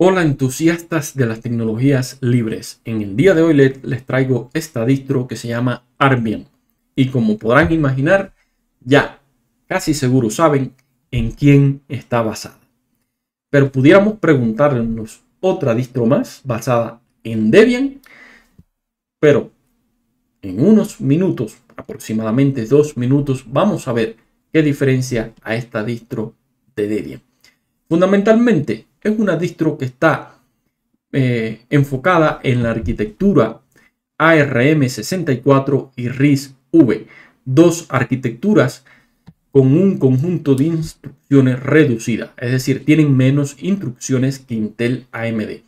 Hola entusiastas de las tecnologías libres. En el día de hoy les, traigo esta distro que se llama Arbian. Y como podrán imaginar, ya casi seguro saben en quién está basada. Pero pudiéramos preguntarnos otra distro más basada en Debian. Pero en unos minutos, aproximadamente dos minutos, vamos a ver qué diferencia a esta distro de Debian. Fundamentalmente, es una distro que está eh, enfocada en la arquitectura ARM64 y RISC-V, dos arquitecturas con un conjunto de instrucciones reducidas. es decir, tienen menos instrucciones que Intel AMD.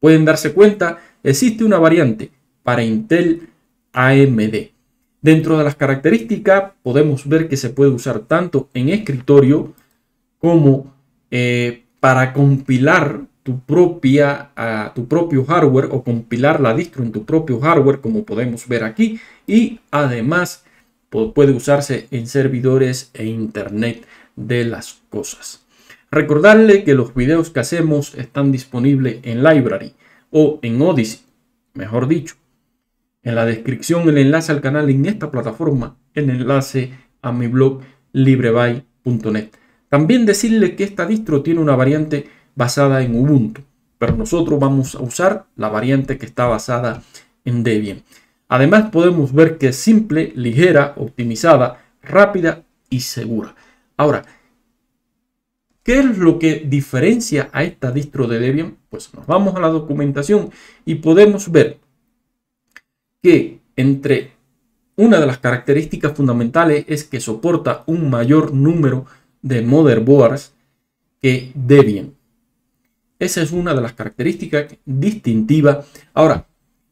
Pueden darse cuenta, existe una variante para Intel AMD. Dentro de las características podemos ver que se puede usar tanto en escritorio como en... Eh, para compilar tu, propia, ah, tu propio hardware o compilar la distro en tu propio hardware, como podemos ver aquí. Y además puede usarse en servidores e internet de las cosas. Recordarle que los videos que hacemos están disponibles en Library o en Odyssey, mejor dicho. En la descripción el enlace al canal en esta plataforma, el enlace a mi blog libreby.net también decirle que esta distro tiene una variante basada en Ubuntu, pero nosotros vamos a usar la variante que está basada en Debian. Además podemos ver que es simple, ligera, optimizada, rápida y segura. Ahora, ¿qué es lo que diferencia a esta distro de Debian? Pues nos vamos a la documentación y podemos ver que entre una de las características fundamentales es que soporta un mayor número de de motherboards que Debian. Esa es una de las características distintivas. Ahora,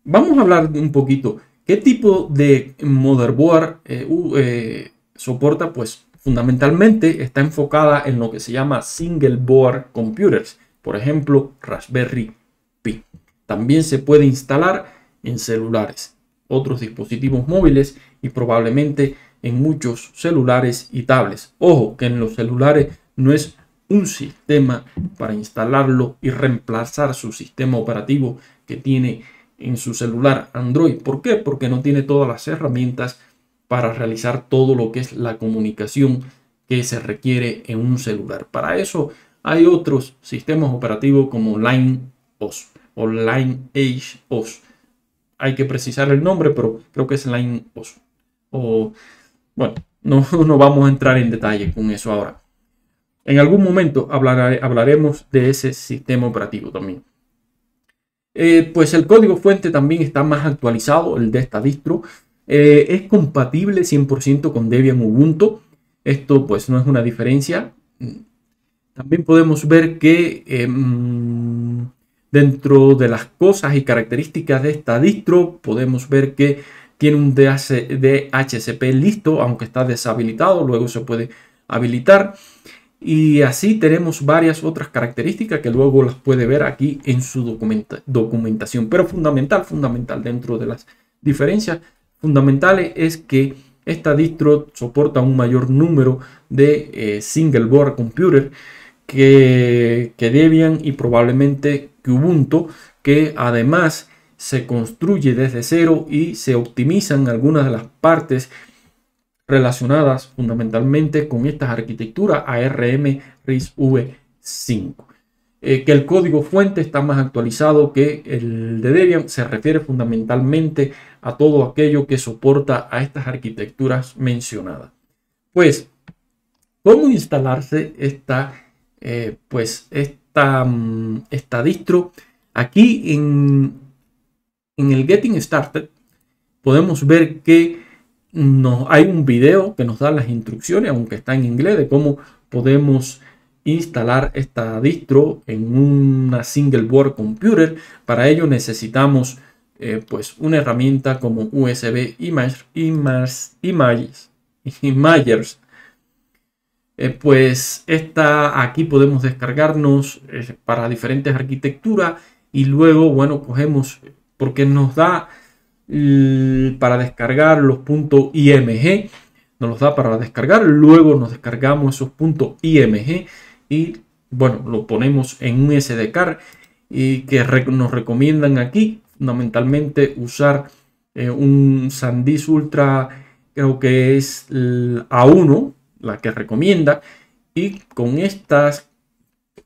vamos a hablar un poquito qué tipo de motherboard eh, eh, soporta. Pues fundamentalmente está enfocada en lo que se llama single board computers. Por ejemplo, Raspberry Pi. También se puede instalar en celulares, otros dispositivos móviles y probablemente en muchos celulares y tablets. Ojo que en los celulares no es un sistema para instalarlo y reemplazar su sistema operativo que tiene en su celular Android. ¿Por qué? Porque no tiene todas las herramientas para realizar todo lo que es la comunicación que se requiere en un celular. Para eso hay otros sistemas operativos como Line OS o Line OS. Hay que precisar el nombre, pero creo que es Line OS. O bueno, no, vamos a entrar en detalle con eso ahora. En algún momento hablaremos de ese sistema operativo también. Eh, pues el código fuente también está más actualizado, el de esta distro. Eh, es compatible 100% con Debian Ubuntu. Esto pues no es una diferencia. También podemos ver que em, dentro de las cosas y características de esta distro podemos ver que tiene un DHCP listo, aunque está deshabilitado, luego se puede habilitar. Y así tenemos varias otras características que luego las puede ver aquí en su documentación. Pero fundamental, fundamental dentro de las diferencias fundamentales es que esta distro soporta un mayor número de eh, single board computer que, que Debian y probablemente que Ubuntu, que además se construye desde cero y se optimizan algunas de las partes relacionadas fundamentalmente con estas arquitecturas ARM RIS V5. Eh, que el código fuente está más actualizado que el de Debian se refiere fundamentalmente a todo aquello que soporta a estas arquitecturas mencionadas. Pues, ¿cómo instalarse esta, eh, pues, mm, esta distro? Aquí en, en el Getting Started podemos ver que no hay un video que nos da las instrucciones, aunque está en inglés, de cómo podemos instalar esta distro en una single board computer. Para ello necesitamos eh, pues una herramienta como USB Images, Imagers. Eh, pues esta aquí podemos descargarnos eh, para diferentes arquitecturas y luego, bueno, cogemos porque nos da para descargar los puntos IMG, nos los da para descargar, luego nos descargamos esos puntos IMG y bueno, lo ponemos en un SD card. y que nos recomiendan aquí fundamentalmente usar eh, un SanDisk Ultra, creo que es A1, la que recomienda, y con estas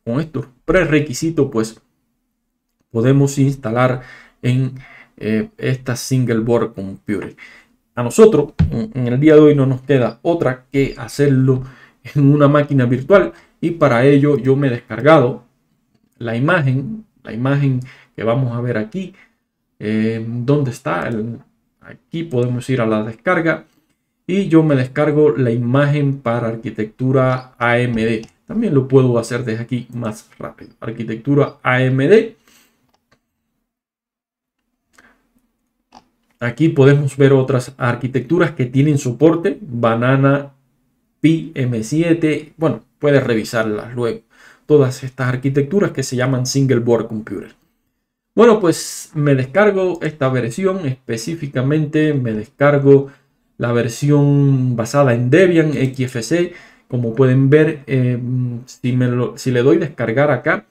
con estos prerequisitos pues podemos instalar en eh, esta single board computer. A nosotros en el día de hoy no nos queda otra que hacerlo en una máquina virtual y para ello yo me he descargado la imagen, la imagen que vamos a ver aquí, eh, dónde está, aquí podemos ir a la descarga y yo me descargo la imagen para arquitectura AMD. También lo puedo hacer desde aquí más rápido. Arquitectura AMD Aquí podemos ver otras arquitecturas que tienen soporte, Banana, Pi, M7, bueno, puedes revisarlas luego. Todas estas arquitecturas que se llaman Single Board Computer. Bueno, pues me descargo esta versión, específicamente me descargo la versión basada en Debian XFC. Como pueden ver, em, si, si le doy descargar acá,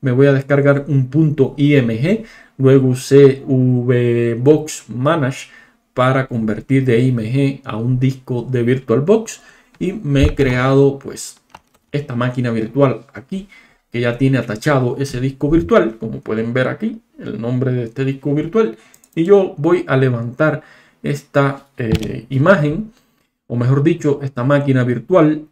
me voy a descargar un punto .img. Luego usé VBox Manage para convertir de IMG a un disco de VirtualBox y me he creado pues esta máquina virtual aquí que ya tiene atachado ese disco virtual, como pueden ver aquí, el nombre de este disco virtual. Y yo voy a levantar esta eh, imagen, o mejor dicho, esta máquina virtual,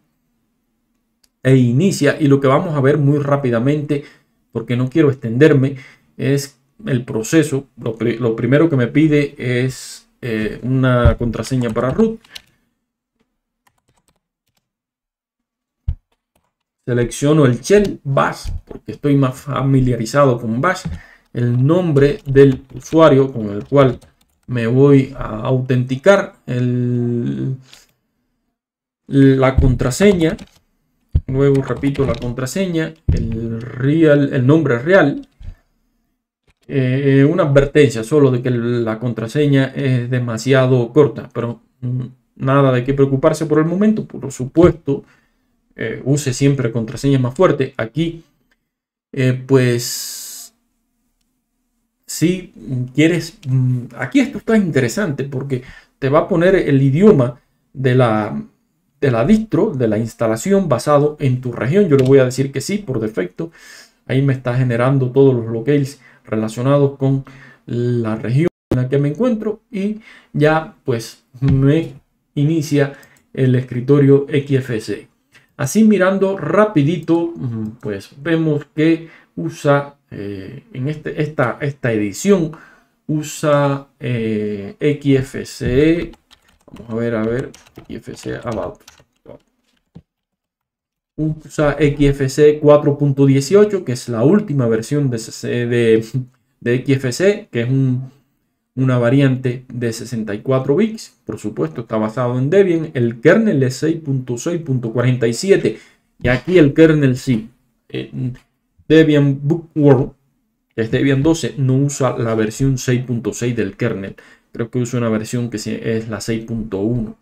e inicia. Y lo que vamos a ver muy rápidamente, porque no quiero extenderme, es el proceso, lo, primero que me pide es eh, una contraseña para root. Selecciono el shell bash porque estoy más familiarizado con bash. El nombre del usuario con el cual me voy a autenticar. la contraseña. Luego repito la contraseña. El, real, el nombre real. Eh, eh, una advertencia solo de que la contraseña es demasiado corta, pero mm, nada de qué preocuparse por el momento. Por supuesto, eh, use siempre contraseñas más fuertes. Aquí, pues, si quieres, mm, aquí esto está interesante porque te va a poner el idioma de la, de la distro, de la instalación basado en tu región. Yo le voy a decir que sí por defecto. Ahí me está generando todos los locales relacionados con la región en la que me encuentro y ya pues me inicia el escritorio XFCE. Así mirando rapidito, mm, pues vemos que usa eh, en este, esta, esta edición, usa eh, XFCE, vamos a ver, a ver, XFCE About usa XFC 4.18, que es la última versión de, de, XFC, que es una variante de 64 bits. Por supuesto, está basado en Debian. El kernel es 6.6.47. Y aquí el kernel sí. Eh, Debian World. que es Debian 12, no usa la versión 6.6 del kernel. Creo que usa una versión que es la 6.1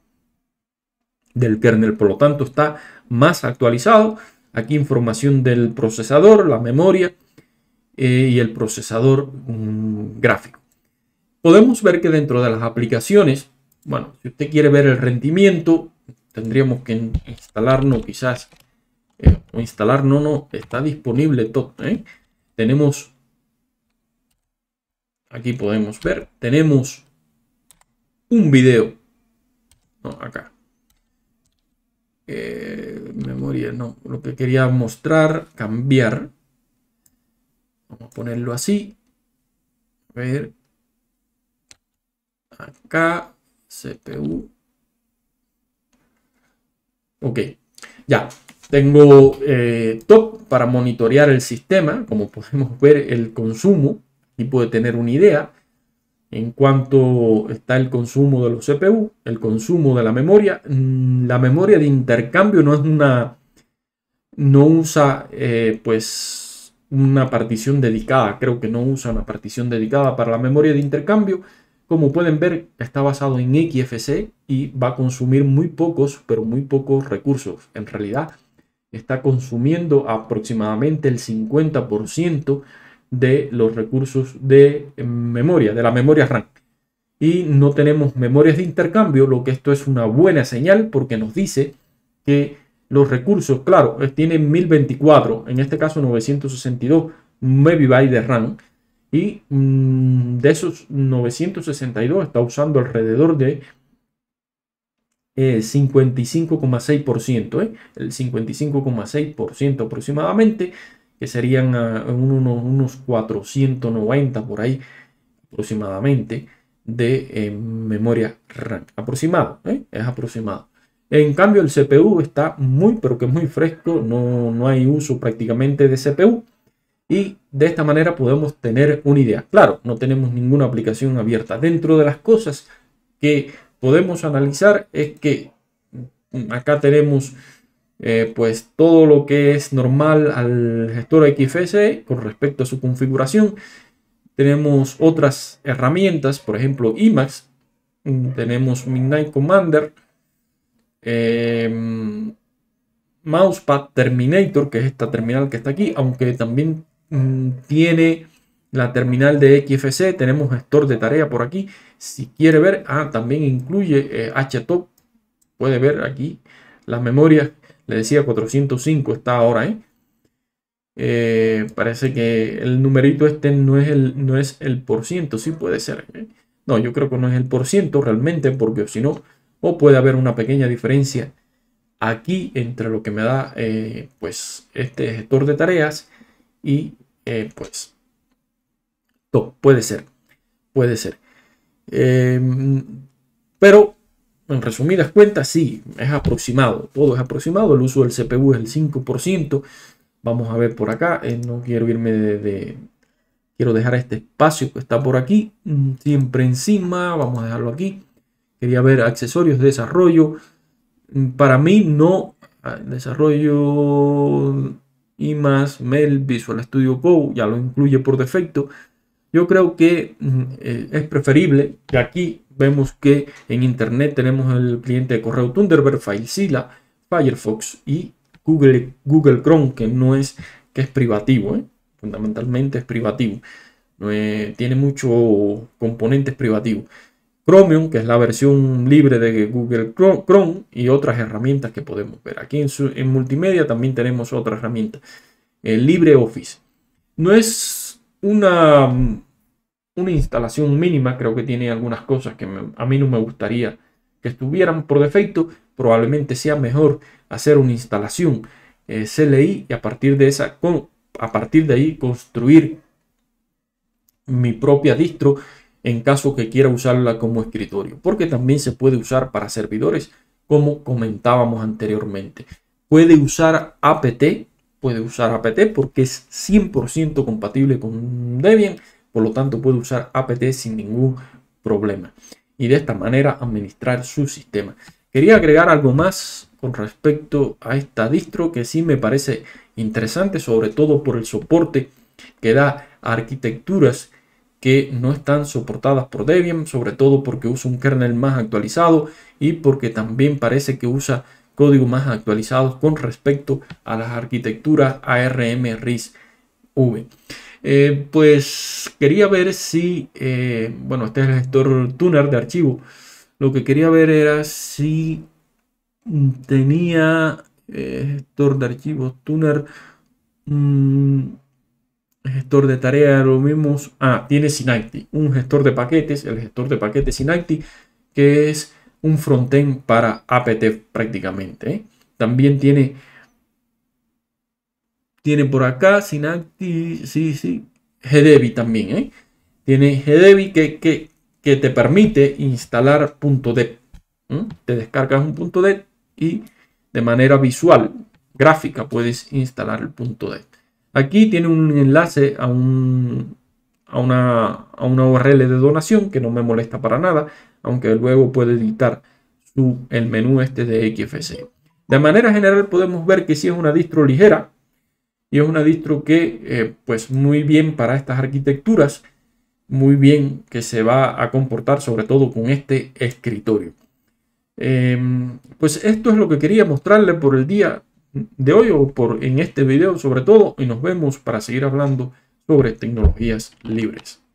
del kernel. Por lo tanto, está más actualizado. Aquí información del procesador, la memoria eh, y el procesador mm, gráfico. Podemos ver que dentro de las aplicaciones, bueno, si usted quiere ver el rendimiento, tendríamos que instalarnos quizás, eh, o instalar, no, no, está disponible todo. ¿eh? Tenemos, aquí podemos ver, tenemos un video, acá, eh, memoria, no, lo que quería mostrar, cambiar. Vamos a ponerlo así. ver. Acá, CPU. Ok, ya. Tengo eh, top para monitorear el sistema. Como podemos ver, el consumo. Y puede tener una idea en cuanto está el consumo de los CPU, el consumo de la memoria. Mm, la memoria de intercambio no es una. no usa eh, pues una partición dedicada. Creo que no usa una partición dedicada para la memoria de intercambio. Como pueden ver, está basado en XFC y va a consumir muy pocos, pero muy pocos recursos. En realidad, está consumiendo aproximadamente el 50% de los recursos de em, memoria, de la memoria RAM. Y no tenemos memorias de intercambio, lo que esto es una buena señal porque nos dice que los recursos, claro, eh, tienen 1024, en este caso 962 megabytes de RAM. Y mm, de esos 962 está usando alrededor de 55,6%, eh, ¿eh? el 55,6% aproximadamente que serían ah, unos, 490 por ahí aproximadamente de eh, memoria RAM. Aproximado, ¿eh? es aproximado. En cambio, el CPU está muy, pero que muy fresco, no, no hay uso prácticamente de CPU. Y de esta manera podemos tener una idea. Claro, no tenemos ninguna aplicación abierta. Dentro de las cosas que podemos analizar es que mm, acá tenemos eh, pues todo lo que es normal al gestor XFCE con respecto a su configuración. Tenemos otras herramientas, por ejemplo IMAX, mm, tenemos Midnight Commander, eh, Mousepad Terminator, que es esta terminal que está aquí, aunque también mm, tiene la terminal de XFCE tenemos gestor de tarea por aquí. Si quiere ver, ah, también incluye HTOP, eh, puede ver aquí las memorias le decía 405 está ahora, ¿eh? ¿eh? parece que el numerito este no es el, no es el por ciento, sí puede ser. ¿eh? No, yo creo que no es el por ciento realmente, porque si no, o puede haber una pequeña diferencia aquí entre lo que me da eh, pues este gestor de tareas y pues todo puede ser puede ser pero en resumidas cuentas, sí, es aproximado, todo es aproximado, el uso del CPU es el 5%. Vamos a ver por acá, eh, no quiero irme de, Quiero dejar este espacio que está por aquí, mm, siempre encima, vamos a dejarlo aquí. Quería ver accesorios, de desarrollo. Mm, para mí no, ah, desarrollo y más Mel Visual Studio Code, ya lo incluye por defecto. Yo creo que mm, eh, es preferible que aquí vemos que en Internet tenemos el cliente de correo Thunderbird, FileZilla, Firefox y Google, Google Chrome, que no es, que es privativo, ¿eh? fundamentalmente es privativo. tiene muchos componentes privativos. Chromium, que es la versión libre de Google Chrome y otras herramientas que podemos ver. Aquí en, en multimedia también tenemos otra herramienta, el LibreOffice. No es una una instalación mínima, creo que tiene algunas cosas que a mí no me gustaría que estuvieran por defecto, probablemente sea mejor hacer una instalación eh, CLI y a partir de esa a partir de ahí construir mi propia distro en caso que quiera usarla como escritorio, porque también se puede usar para servidores, como comentábamos anteriormente. Puede usar apt, puede usar apt porque es 100% compatible con Debian por lo tanto, puede usar APT sin ningún problema y de esta manera administrar su sistema. Quería agregar algo más con respecto a esta distro que sí me parece interesante, sobre todo por el soporte que da a arquitecturas que no están soportadas por Debian, sobre todo porque usa un kernel más actualizado y porque también parece que usa código más actualizado con respecto a las arquitecturas ARM RIS V. Eh, pues quería ver si, eh, bueno, este es el gestor tuner de archivo. Lo que quería ver era si tenía eh, gestor de archivos, tuner, mm, gestor de tarea, lo mismo. Ah, tiene synaptic, un gestor de paquetes, el gestor de paquetes synaptic que es un frontend para APT prácticamente. También tiene tiene por acá Synaptic, sí, sí, Gdebi también, ¿eh? Tiene Gdebi que, que, que te permite instalar punto .deb. Te descargas un .deb y de manera visual, gráfica, puedes instalar el punto .deb. Aquí tiene un enlace a, un, a, una, URL de donación que no me molesta para nada, aunque luego puede editar su, el menú este de XFC. De manera general podemos ver que si es una distro ligera, y es una distro que, eh, pues muy bien para estas arquitecturas, muy bien que se va a comportar sobre todo con este escritorio. Em, pues esto es lo que quería mostrarle por el día de hoy o por en este video sobre todo y nos vemos para seguir hablando sobre tecnologías libres.